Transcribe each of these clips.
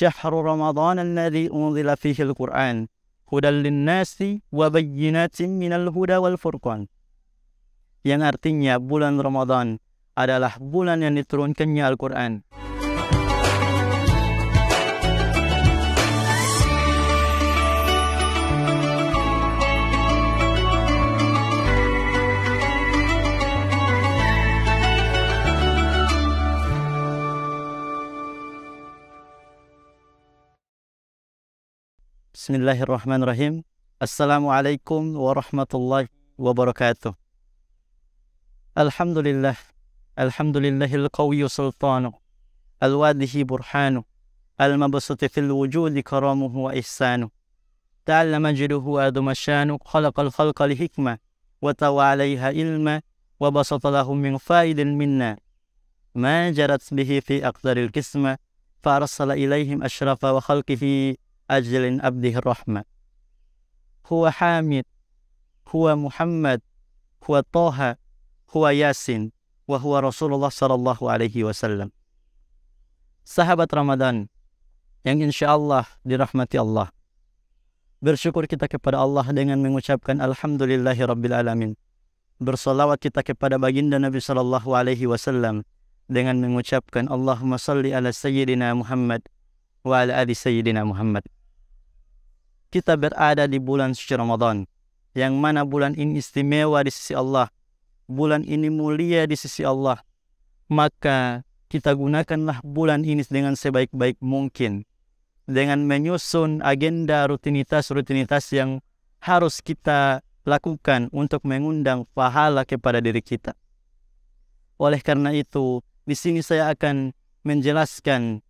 شهر رمضان الذي أنزل فيه القرآن هدى للناس وبينات من الهدى والفurqan yang artinya bulan Ramadan adalah bulan yang diturunkannya Al-Quran. بسم الله الرحمن الرحيم السلام عليكم ورحمة الله وبركاته الحمد لله الحمد لله القوي سلطانه الواده برهانه المبسط في الوجود كرامه وإحسانه تعلم جده آدم شانه خلق الخلق لحكمة وتوى عليها علما وبسط لهم من فائد منا ما جرت به في أقدر القسمة فأرسل إليهم أشرف وخلقه أجل أبده الرحمة هو حامد هو محمد هو طه هو ياسين وهو رسول الله صلى الله عليه wasallam. Sahabat Ramadan yang insya Allah dirahmati Allah. Bersyukur kita kepada Allah dengan mengucapkan Alhamdulillahi Rabbil Alamin. Bersalawat kita kepada baginda Nabi Sallallahu Alaihi Wasallam dengan mengucapkan Allahumma salli ala Sayyidina Muhammad wa ala ali Sayyidina Muhammad. kita berada di bulan suci Ramadan yang mana bulan ini istimewa di sisi Allah bulan ini mulia di sisi Allah maka kita gunakanlah bulan ini dengan sebaik-baik mungkin dengan menyusun agenda rutinitas-rutinitas yang harus kita lakukan untuk mengundang pahala kepada diri kita. Oleh karena itu, di sini saya akan menjelaskan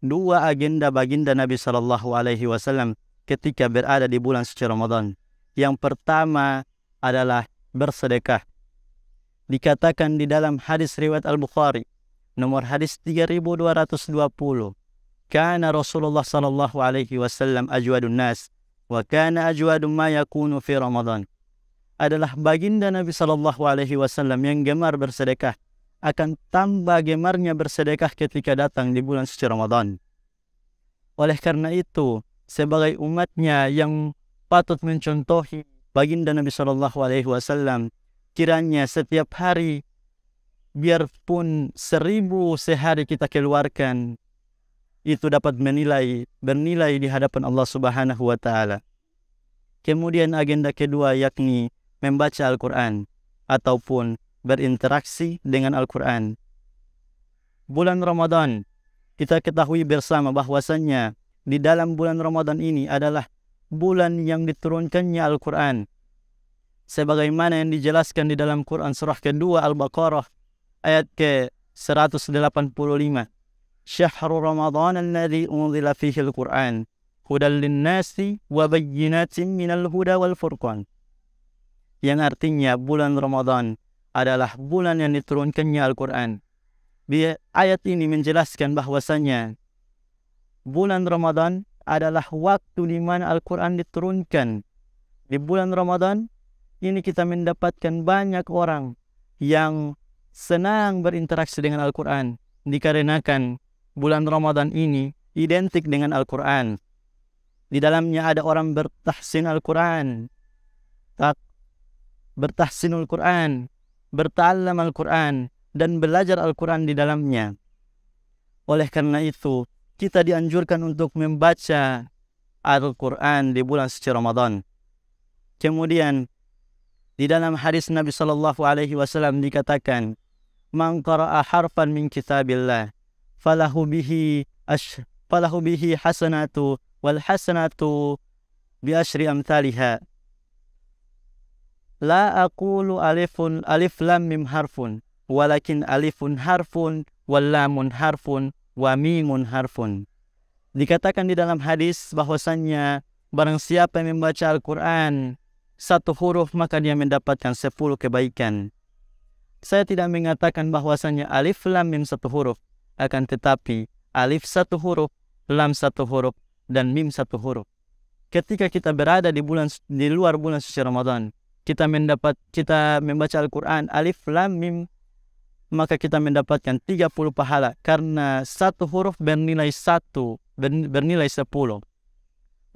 dua agenda baginda Nabi Sallallahu Alaihi Wasallam ketika berada di bulan suci Ramadan. Yang pertama adalah bersedekah. Dikatakan di dalam hadis riwayat Al-Bukhari, nomor hadis 3220. Kana Rasulullah sallallahu alaihi wasallam ajwadun nas wa kana ajwadun ma yakunu fi Ramadan. Adalah baginda Nabi sallallahu alaihi wasallam yang gemar bersedekah akan tambah gemarnya bersedekah ketika datang di bulan suci Ramadan. Oleh karena itu, sebagai umatnya yang patut mencontohi baginda Nabi Shallallahu Alaihi Wasallam kiranya setiap hari biarpun seribu sehari kita keluarkan itu dapat menilai bernilai di hadapan Allah Subhanahu Wa Taala. Kemudian agenda kedua yakni membaca Al-Quran ataupun berinteraksi dengan Al-Quran. Bulan Ramadan kita ketahui bersama bahwasannya di dalam bulan Ramadan ini adalah bulan yang diturunkannya Al-Quran. Sebagaimana yang dijelaskan di dalam Quran surah ke-2 Al-Baqarah ayat ke-185. Syahrul شهر رمضان الذي أنزل فيه القرآن هدى للناس وبينات من الهدى والفرقان yang artinya bulan Ramadhan adalah bulan yang diturunkannya Al-Quran. Ayat ini menjelaskan bahwasannya bulan Ramadan adalah waktu di mana Al-Quran diturunkan. Di bulan Ramadan, ini kita mendapatkan banyak orang yang senang berinteraksi dengan Al-Quran dikarenakan bulan Ramadan ini identik dengan Al-Quran. Di dalamnya ada orang bertahsin Al-Quran, tak bertahsin Al-Quran, bertalam Al-Quran, dan belajar Al-Quran di dalamnya. Oleh karena itu, kita dianjurkan untuk membaca Al-Quran di bulan suci Ramadan. Kemudian di dalam hadis Nabi Sallallahu Alaihi Wasallam dikatakan, "Man harfan min kitabillah, falahu bihi ash falahu bihi hasanatu wal hasanatu bi ashri amthaliha." La aqulu alifun alif lam mim harfun, walakin alifun harfun wal lamun harfun wa mimun harfun. Dikatakan di dalam hadis bahwasannya barang siapa yang membaca Al-Quran satu huruf maka dia mendapatkan sepuluh kebaikan. Saya tidak mengatakan bahwasannya alif lam mim satu huruf. Akan tetapi alif satu huruf, lam satu huruf, dan mim satu huruf. Ketika kita berada di bulan di luar bulan suci Ramadan, kita mendapat kita membaca Al-Quran alif lam mim maka kita mendapatkan 30 pahala karena satu huruf bernilai satu bernilai 10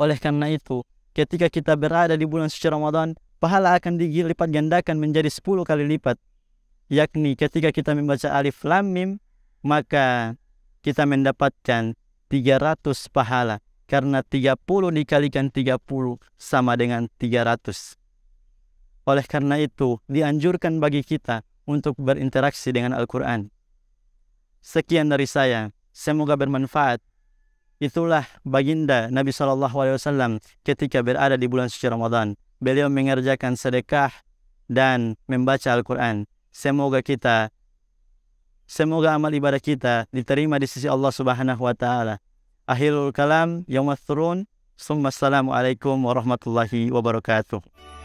oleh karena itu ketika kita berada di bulan suci Ramadan pahala akan dilipat gandakan menjadi 10 kali lipat yakni ketika kita membaca alif lam mim maka kita mendapatkan 300 pahala karena 30 dikalikan 30 sama dengan 300 oleh karena itu dianjurkan bagi kita untuk berinteraksi dengan Al-Quran. Sekian dari saya, semoga bermanfaat. Itulah baginda Nabi Shallallahu Alaihi Wasallam ketika berada di bulan suci Ramadan. Beliau mengerjakan sedekah dan membaca Al-Quran. Semoga kita, semoga amal ibadah kita diterima di sisi Allah Subhanahu Wa Taala. Akhirul kalam, yaumat turun. Assalamualaikum warahmatullahi wabarakatuh.